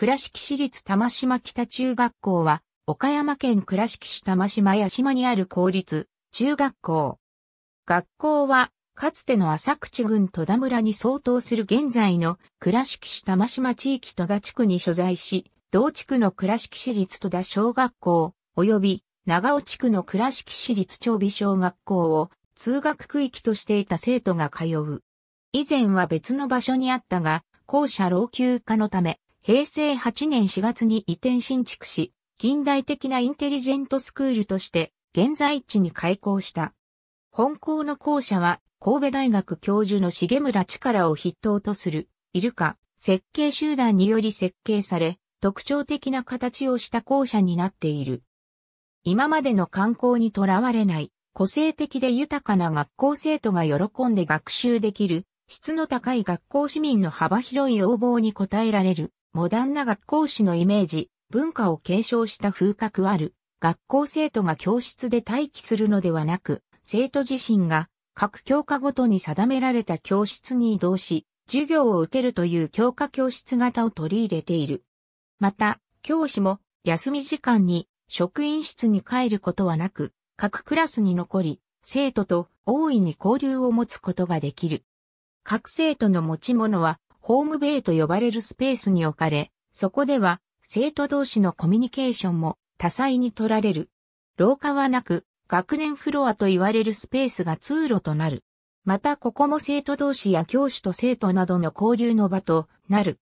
倉敷市立玉島北中学校は、岡山県倉敷市玉島屋島にある公立中学校。学校は、かつての浅口郡戸田村に相当する現在の倉敷市玉島地域戸田地区に所在し、同地区の倉敷市立戸田小学校、及び長尾地区の倉敷市立長美小学校を通学区域としていた生徒が通う。以前は別の場所にあったが、校舎老朽化のため、平成8年4月に移転新築し、近代的なインテリジェントスクールとして現在地に開校した。本校の校舎は神戸大学教授の重村力を筆頭とするイルカ設計集団により設計され、特徴的な形をした校舎になっている。今までの観光にとらわれない個性的で豊かな学校生徒が喜んで学習できる質の高い学校市民の幅広い要望に応えられるモダンな学校史のイメージ、文化を継承した風格ある、学校生徒が教室で待機するのではなく、生徒自身が各教科ごとに定められた教室に移動し、授業を受けるという教科教室型を取り入れている。また、教師も休み時間に職員室に帰ることはなく、各クラスに残り、生徒と大いに交流を持つことができる。各生徒の持ち物はホームベイと呼ばれるスペースに置かれ、そこでは生徒同士のコミュニケーションも多彩に取られる。廊下はなく、学年フロアと言われるスペースが通路となる。またここも生徒同士や教師と生徒などの交流の場となる。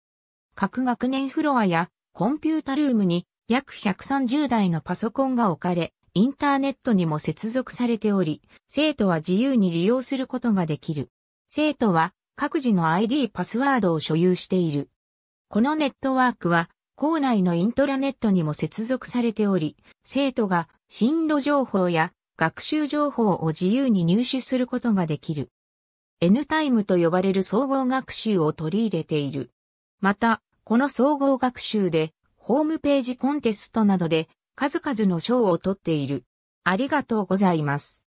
各学年フロアやコンピュータルームに約130台のパソコンが置かれ、インターネットにも接続されており、生徒は自由に利用することができる。生徒は各自の ID パスワードを所有している。このネットワークは、校内のイントラネットにも接続されており、生徒が進路情報や学習情報を自由に入手することができる。N タイムと呼ばれる総合学習を取り入れている。また、この総合学習で、ホームページコンテストなどで数々の賞を取っている。ありがとうございます。